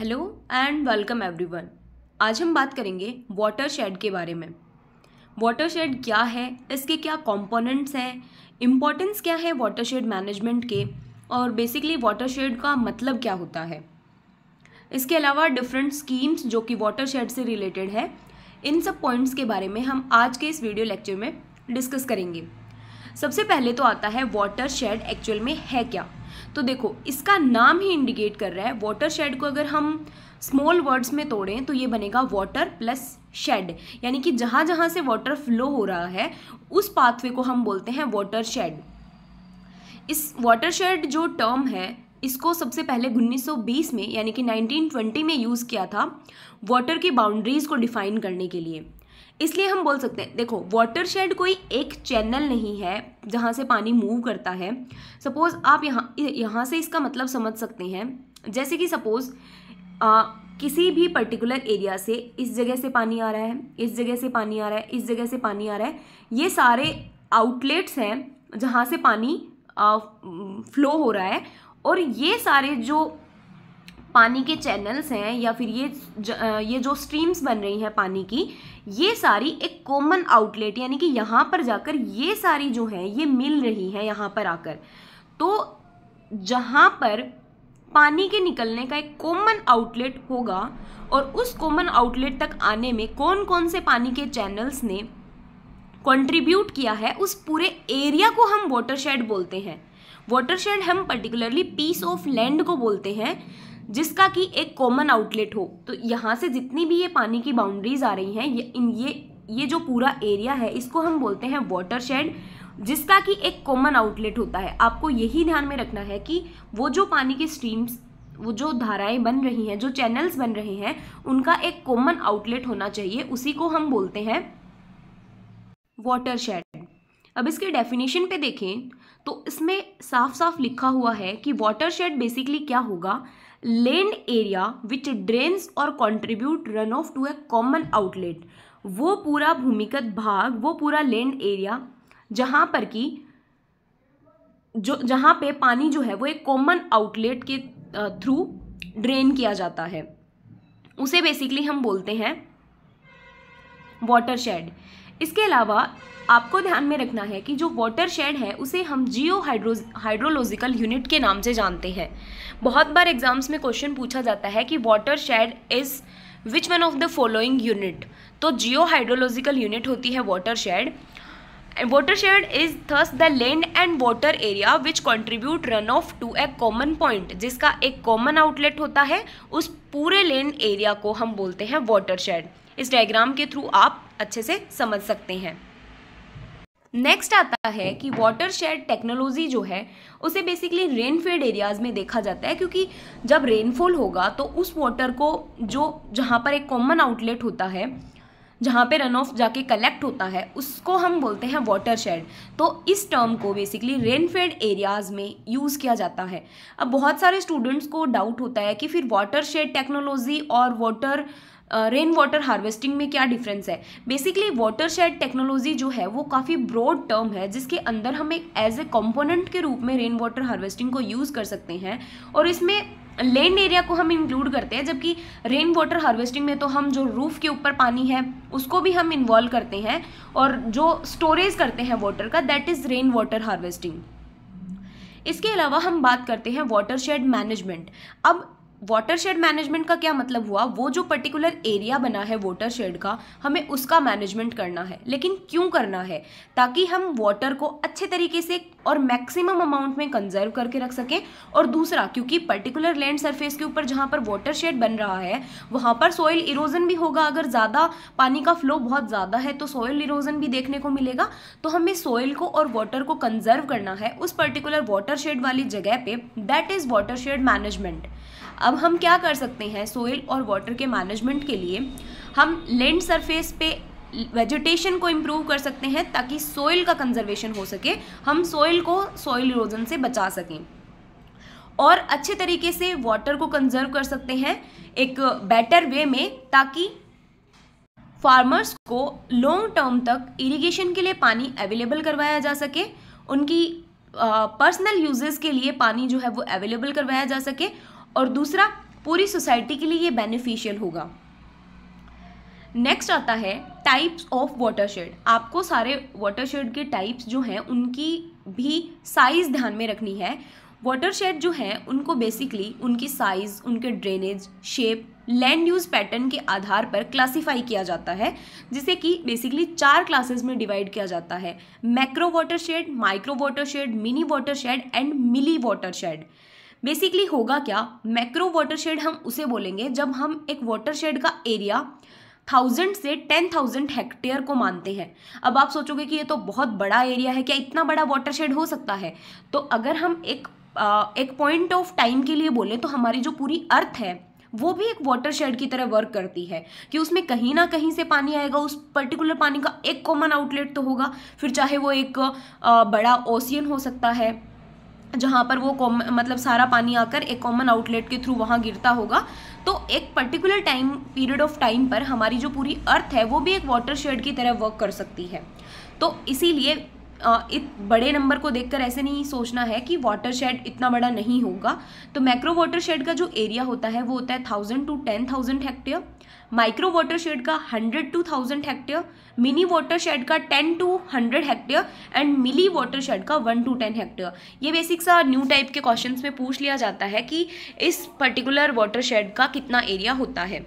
Hello and welcome everyone आज हम बात करेंगे वाटर शेड के बारे में वाटर शेड क्या है इसके क्या कंपोनेंट्स हैं इम्पोर्टेंस क्या है वाटर शेड मैनेजमेंट के और बेसिकली वाटर शेड का मतलब क्या होता है इसके अलावा डिफरेंट स्कीम्स जो कि वाटर शेड से रिलेटेड है इन सब पॉइंट्स के बारे में हम आज के इस वीडियो लेक्चर में डिस्कस करेंगे सबसे पहले तो आता है वाटर शेड एक्चुअल में है क्या तो देखो इसका नाम ही इंडिकेट कर रहा है वाटर शेड को अगर हम स्मॉल वर्ड्स में तोड़ें तो ये बनेगा वाटर प्लस शेड यानी कि जहाँ जहाँ से वाटर फ्लो हो रहा है उस पाथवे को हम बोलते हैं वाटर शेड इस वाटर शेड जो टर्म है इसको सबसे पहले 1920 में यानी कि 1920 में यूज़ किया था वाटर की बाउंड्रीज़ को डिफाइन करने के लिए इसलिए हम बोल सकते हैं देखो वाटर शेड कोई एक चैनल नहीं है जहाँ से पानी मूव करता है सपोज आप यहाँ यहाँ से इसका मतलब समझ सकते हैं जैसे कि सपोज़ किसी भी पर्टिकुलर एरिया से इस जगह से पानी आ रहा है इस जगह से पानी आ रहा है इस जगह से पानी आ रहा है ये सारे आउटलेट्स हैं जहाँ से पानी आ, फ्लो हो रहा है और ये सारे जो पानी के चैनल्स हैं या फिर ये ज, ये जो स्ट्रीम्स बन रही हैं पानी की ये सारी एक कॉमन आउटलेट यानी कि यहाँ पर जाकर ये सारी जो है ये मिल रही है यहाँ पर आकर तो जहाँ पर पानी के निकलने का एक कॉमन आउटलेट होगा और उस कॉमन आउटलेट तक आने में कौन कौन से पानी के चैनल्स ने कंट्रीब्यूट किया है उस पूरे एरिया को हम वाटरशेड बोलते हैं वाटरशेड हम पर्टिकुलरली पीस ऑफ लैंड को बोलते हैं जिसका कि एक कॉमन आउटलेट हो तो यहाँ से जितनी भी ये पानी की बाउंड्रीज आ रही हैं ये इन ये ये जो पूरा एरिया है इसको हम बोलते हैं वाटर शेड जिसका कि एक कॉमन आउटलेट होता है आपको यही ध्यान में रखना है कि वो जो पानी के स्ट्रीम्स वो जो धाराएं बन रही हैं जो चैनल्स बन रहे हैं उनका एक कॉमन आउटलेट होना चाहिए उसी को हम बोलते हैं वाटर शेड अब इसके डेफिनेशन पे देखें तो इसमें साफ साफ लिखा हुआ है कि वाटर शेड बेसिकली क्या होगा लैंड एरिया विच ड्रेन्स और contribute run off to a common outlet वो पूरा भूमिगत भाग वो पूरा लैंड एरिया जहाँ पर कि जो जहाँ पे पानी जो है वो एक कॉमन आउटलेट के थ्रू ड्रेन किया जाता है उसे बेसिकली हम बोलते हैं वाटर शेड इसके अलावा आपको ध्यान में रखना है कि जो वाटर शेड है उसे हम जियो हाइड्रो हाइड्रोलॉजिकल यूनिट के नाम से जानते हैं बहुत बार एग्जाम्स में क्वेश्चन पूछा जाता है कि watershed is which one of the following unit तो जियो हाइड्रोलॉजिकल यूनिट होती है watershed is is the land and water area which contribute run off to a common point जिसका एक कॉमन आउटलेट होता है उस पूरे land area को हम बोलते हैं वाटर शेड इस डायग्राम के थ्रू आप अच्छे से समझ सकते हैं नेक्स्ट आता है कि वाटर शेड टेक्नोलॉजी जो है उसे बेसिकली रेनफेड एरियाज़ में देखा जाता है क्योंकि जब रेनफॉल होगा तो उस वाटर को जो जहाँ पर एक कॉमन आउटलेट होता है जहाँ पे रन ऑफ जाके कलेक्ट होता है उसको हम बोलते हैं वाटर शेड तो इस टर्म को बेसिकली रेनफेड एरियाज़ में यूज़ किया जाता है अब बहुत सारे स्टूडेंट्स को डाउट होता है कि फिर वाटर शेड टेक्नोलॉजी और वाटर रेन वाटर हार्वेस्टिंग में क्या डिफरेंस है बेसिकली वाटर शेड टेक्नोलॉजी जो है वो काफ़ी ब्रॉड टर्म है जिसके अंदर हम एक एज ए कॉम्पोनेंट के रूप में रेन वाटर हार्वेस्टिंग को यूज़ कर सकते हैं और इसमें लैंड एरिया को हम इंक्लूड करते हैं जबकि रेन वाटर हार्वेस्टिंग में तो हम जो रूफ के ऊपर पानी है उसको भी हम इन्वॉल्व करते हैं और जो स्टोरेज करते हैं वाटर का that is rain water harvesting इसके अलावा हम बात करते हैं वाटर शेड मैनेजमेंट अब वाटरशेड मैनेजमेंट का क्या मतलब हुआ वो जो पर्टिकुलर एरिया बना है वाटरशेड का हमें उसका मैनेजमेंट करना है लेकिन क्यों करना है ताकि हम वाटर को अच्छे तरीके से और मैक्सिमम अमाउंट में कंजर्व करके रख सकें और दूसरा क्योंकि पर्टिकुलर लैंड सरफेस के ऊपर जहाँ पर वाटरशेड बन रहा है वहाँ पर सॉइल इरोजन भी होगा अगर ज़्यादा पानी का फ्लो बहुत ज़्यादा है तो सॉइल इरोजन भी देखने को मिलेगा तो हमें सॉइल को और वाटर को कंजर्व करना है उस पर्टिकुलर शेड वाली जगह पर दैट इज़ शेड मैनेजमेंट अब हम क्या कर सकते हैं सोइल और वाटर के मैनेजमेंट के लिए हम लैंड सरफेस पे वेजिटेशन को इम्प्रूव कर सकते हैं ताकि सोइल का कंजर्वेशन हो सके हम सोइल को सोइल इरोजन से बचा सकें और अच्छे तरीके से वाटर को कंजर्व कर सकते हैं एक बेटर वे में ताकि फार्मर्स को लॉन्ग टर्म तक इरिगेशन के लिए पानी अवेलेबल करवाया जा सके उनकी पर्सनल uh, यूजेस के लिए पानी जो है वो अवेलेबल करवाया जा सके और दूसरा पूरी सोसाइटी के लिए ये बेनिफिशियल होगा नेक्स्ट आता है टाइप्स ऑफ वाटरशेड आपको सारे वाटरशेड के टाइप्स जो हैं उनकी भी साइज़ ध्यान में रखनी है वाटरशेड जो हैं उनको बेसिकली उनकी साइज़ उनके drainage shape land use pattern के आधार पर क्लासिफाई किया जाता है जिसे कि बेसिकली चार क्लासेस में डिवाइड किया जाता है macro watershed micro watershed mini watershed and milli watershed basically होगा क्या मैक्रो वाटरशेड हम उसे बोलेंगे जब हम एक वाटरशेड का एरिया थाउजेंड से टेन थाउजेंड हेक्टेयर को मानते हैं अब आप सोचोगे कि ये तो बहुत बड़ा एरिया है क्या इतना बड़ा वाटरशेड हो सकता है तो अगर हम एक आ, एक पॉइंट ऑफ टाइम के लिए बोलें तो हमारी जो पूरी अर्थ है वो भी एक वाटर शेड की तरह वर्क करती है कि उसमें कहीं ना कहीं से पानी आएगा उस पर्टिकुलर पानी का एक कॉमन आउटलेट तो होगा फिर चाहे वो एक बड़ा ओशियन हो सकता है जहाँ पर वो कॉम मतलब सारा पानी आकर एक कॉमन आउटलेट के थ्रू वहाँ गिरता होगा तो एक particular time period of time पर हमारी जो पूरी अर्थ है वो भी एक वाटर शेड की तरह वर्क कर सकती है तो इसीलिए इत बड़े नंबर को देखकर ऐसे नहीं सोचना है कि वाटर शेड इतना बड़ा नहीं होगा तो मैक्रो वाटर शेड का जो एरिया होता है वो होता है thousand to ten thousand hectare micro watershed का hundred to thousand hectare mini watershed का ten to hundred hectare and milli watershed का वन टू टेन हेक्टेयर ये बेसिक सा न्यू टाइप के क्वेश्चन में पूछ लिया जाता है कि इस पर्टिकुलर वाटर शेड का कितना एरिया होता है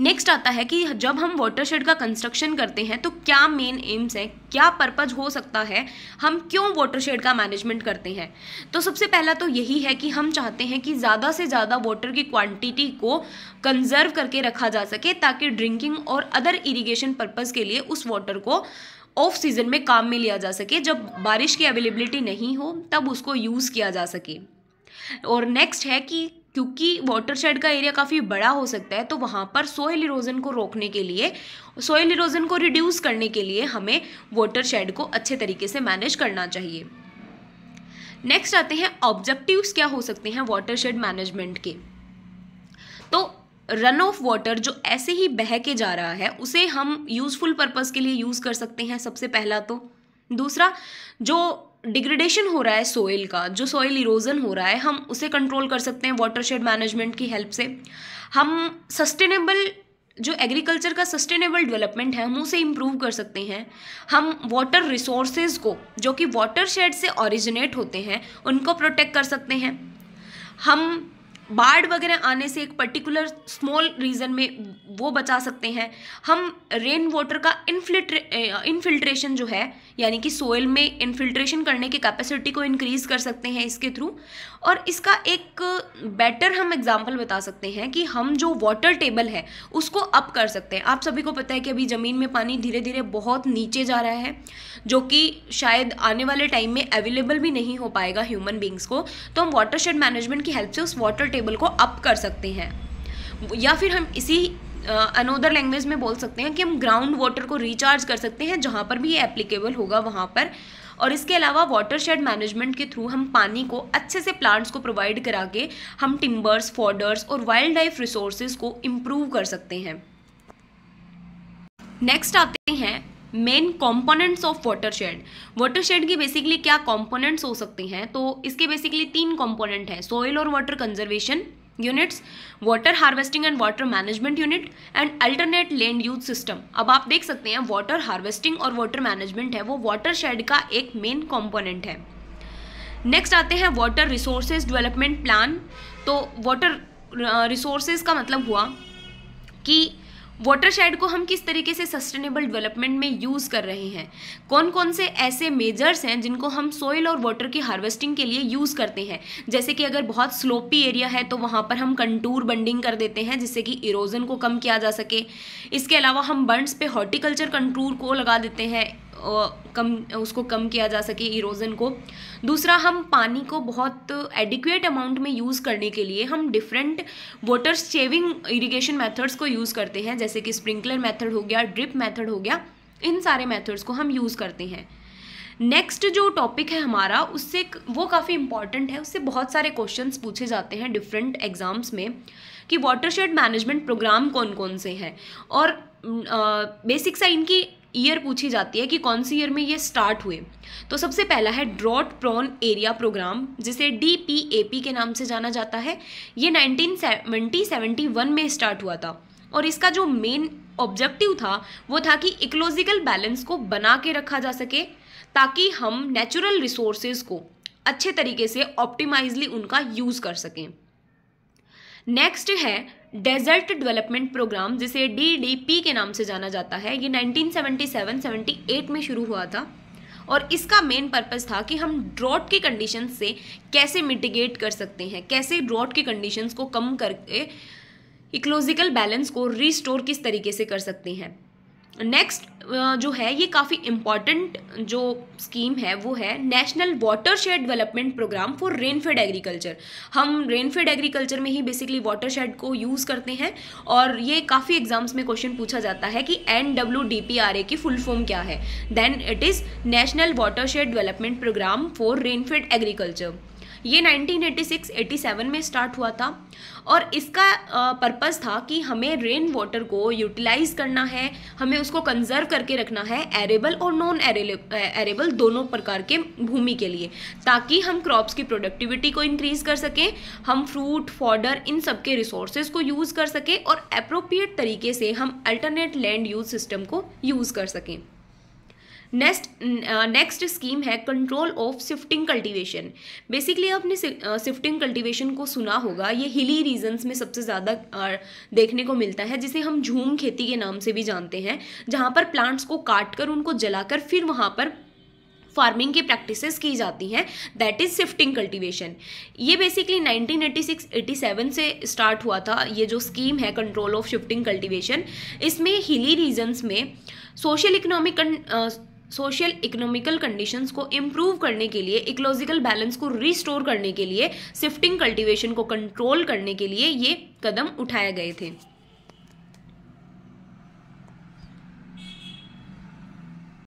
नेक्स्ट आता है कि जब हम वाटर शेड का कंस्ट्रक्शन करते हैं तो क्या मेन एम्स हैं क्या पर्पज हो सकता है हम क्यों वाटर शेड का मैनेजमेंट करते हैं तो सबसे पहला तो यही है कि हम चाहते हैं कि ज़्यादा से ज़्यादा वाटर की क्वांटिटी को कंजर्व करके रखा जा सके ताकि ड्रिंकिंग और अदर इरीगेशन पर्पज़ के लिए उस वाटर को ऑफ सीज़न में काम में लिया जा सके जब बारिश की अवेलेबिलिटी नहीं हो तब उसको यूज़ किया जा सके और नेक्स्ट है कि क्योंकि वाटर शेड का एरिया काफ़ी बड़ा हो सकता है तो वहाँ पर सोयल इरोजन को रोकने के लिए सोयल इरोजन को रिड्यूस करने के लिए हमें वाटर शेड को अच्छे तरीके से मैनेज करना चाहिए नेक्स्ट आते हैं ऑब्जेक्टिव्स क्या हो सकते हैं वाटर शेड मैनेजमेंट के तो रन ऑफ वाटर जो ऐसे ही बह के जा रहा है उसे हम यूज़फुल पर्पज़ के लिए यूज़ कर सकते हैं सबसे पहला तो दूसरा जो डिग्रेडेशन हम्म। हो रहा है सोइल का जो सॉइल इरोजन हो रहा है हम उसे कंट्रोल कर सकते हैं वाटरशेड मैनेजमेंट की हेल्प से हम सस्टेनेबल जो एग्रीकल्चर का सस्टेनेबल डेवलपमेंट है हम उसे इम्प्रूव कर सकते हैं हम वाटर रिसोर्सेज को जो कि वाटर शेड से ऑरिजिनेट होते हैं उनको प्रोटेक्ट कर सकते हैं हम बाढ़ वगैरह आने से एक पर्टिकुलर स्मॉल रीजन में वो बचा सकते हैं हम रेन वाटर का इनफिल्ट्रे इनफिल्ट्रेशन जो है यानी कि सोयल में इनफिल्ट्रेशन करने की कैपेसिटी को इंक्रीज़ कर सकते हैं इसके थ्रू और इसका एक बेटर हम एग्जाम्पल बता सकते हैं कि हम जो वाटर टेबल है उसको अप कर सकते हैं आप सभी को पता है कि अभी ज़मीन में पानी धीरे धीरे बहुत नीचे जा रहा है जो कि शायद आने वाले टाइम में अवेलेबल भी नहीं हो पाएगा ह्यूमन बींग्स को तो हम वाटर शेड मैनेजमेंट की हेल्प से उस वाटर टेबल को अप कर सकते हैं या फिर हम इसी अनोदर uh, लैंग्वेज में बोल सकते हैं कि हम ग्राउंड वाटर को रिचार्ज कर सकते हैं जहाँ पर भी ये एप्लीकेबल होगा वहाँ पर और इसके अलावा वाटर शेड मैनेजमेंट के थ्रू हम पानी को अच्छे से प्लांट्स को प्रोवाइड करा के हम टिम्बर्स फॉर्डर्स और वाइल्ड लाइफ रिसोर्सेज को इम्प्रूव कर सकते हैं नेक्स्ट आते main components of watershed watershed की बेसिकली क्या कंपोनेंट्स हो सकते हैं तो इसके बेसिकली तीन कंपोनेंट हैं सोइल और water conservation units water harvesting and water management unit and alternate land use system अब आप देख सकते हैं वाटर हार्वेस्टिंग और वाटर मैनेजमेंट है वो वाटर शेड का एक मेन कॉम्पोनेंट है नेक्स्ट आते हैं वाटर रिसोर्सेज डेवलपमेंट प्लान तो वाटर रिसोर्सेज का मतलब हुआ कि वाटर शेड को हम किस तरीके से सस्टेनेबल डेवलपमेंट में यूज़ कर रहे हैं कौन कौन से ऐसे मेजर्स हैं जिनको हम सोइल और वाटर की हार्वेस्टिंग के लिए यूज़ करते हैं जैसे कि अगर बहुत स्लोपी एरिया है तो वहाँ पर हम कंटूर बंडिंग कर देते हैं जिससे कि इरोजन को कम किया जा सके इसके अलावा हम बर्ड्स पे हॉर्टिकल्चर कंटूर को लगा देते हैं कम उसको कम किया जा सके इरोज़न को दूसरा हम पानी को बहुत एडिक्वेट अमाउंट में यूज़ करने के लिए हम different water saving irrigation methods को यूज़ करते हैं जैसे कि स्प्रिंकलर मेथड हो गया ड्रिप मेथड हो गया इन सारे मेथड्स को हम यूज़ करते हैं नेक्स्ट जो टॉपिक है हमारा उससे वो काफ़ी इंपॉर्टेंट है उससे बहुत सारे क्वेश्चंस पूछे जाते हैं डिफरेंट एग्ज़ाम्स में कि वाटरशेड मैनेजमेंट प्रोग्राम कौन कौन से हैं और बेसिक सा इनकी ईयर पूछी जाती है कि कौन सी ईयर में ये स्टार्ट हुए तो सबसे पहला है ड्रॉट प्रॉन एरिया प्रोग्राम जिसे डी पी ए पी के नाम से जाना जाता है ये नाइनटीन सेवेंटी सेवेंटी वन में स्टार्ट हुआ था और इसका जो मेन ऑब्जेक्टिव था वो था कि इकोलॉजिकल बैलेंस को बना के रखा जा सके ताकि हम नेचुरल रिसोर्सेज को अच्छे तरीके से ऑप्टिमाइजली उनका यूज़ कर सकें नेक्स्ट है डेजर्ट डेवलपमेंट प्रोग्राम जिसे डी के नाम से जाना जाता है ये 1977-78 में शुरू हुआ था और इसका मेन पर्पस था कि हम ड्रॉट की कंडीशन से कैसे मिटिगेट कर सकते हैं कैसे ड्रॉट की कंडीशंस को कम करके इकोलॉजिकल बैलेंस को रिस्टोर किस तरीके से कर सकते हैं नेक्स्ट uh, जो है ये काफ़ी इम्पॉर्टेंट जो स्कीम है वो है national watershed development program for rainfed agriculture हम रेनफेड एग्रीकल्चर में ही बेसिकली वाटर शेड को यूज़ करते हैं और ये काफ़ी एग्जाम्स में क्वेश्चन पूछा जाता है कि N W D P R A की फुल फॉर्म क्या है then it is national watershed development program for rainfed agriculture ये 1986-87 में स्टार्ट हुआ था और इसका पर्पज़ था कि हमें रेन वाटर को यूटिलाइज़ करना है हमें उसको कंजर्व करके रखना है एरेबल और नॉन एरेबल दोनों प्रकार के भूमि के लिए ताकि हम क्रॉप्स की प्रोडक्टिविटी को इंक्रीज़ कर सकें हम फ्रूट फॉर्डर इन सब के रिसोर्सेज को यूज़ कर सकें और अप्रोप्रिएट तरीके से हम अल्टरनेट लैंड यूज सिस्टम को यूज़ कर सकें नेक्स्ट नेक्स्ट स्कीम है control of shifting cultivation basically आपने शिफ्टिंग कल्टीवेशन को सुना होगा ये हिली रीजन्स में सबसे ज़्यादा देखने को मिलता है जिसे हम झूम खेती के नाम से भी जानते हैं जहाँ पर प्लांट्स को काट कर उनको जलाकर फिर वहाँ पर फार्मिंग की प्रैक्टिसेस की जाती हैं दैट इज़ शिफ्टिंग कल्टीवेशन ये बेसिकली 1986-87 से स्टार्ट हुआ था ये जो स्कीम है कंट्रोल ऑफ शिफ्टिंग कल्टीवेशन इसमें हिली रीजन्स में social economic social economical conditions को इम्प्रूव करने के लिए इकोलॉजिकल बैलेंस को रिस्टोर करने के लिए शिफ्टिंग कल्टीवेशन को कंट्रोल करने के लिए ये कदम उठाए गए थे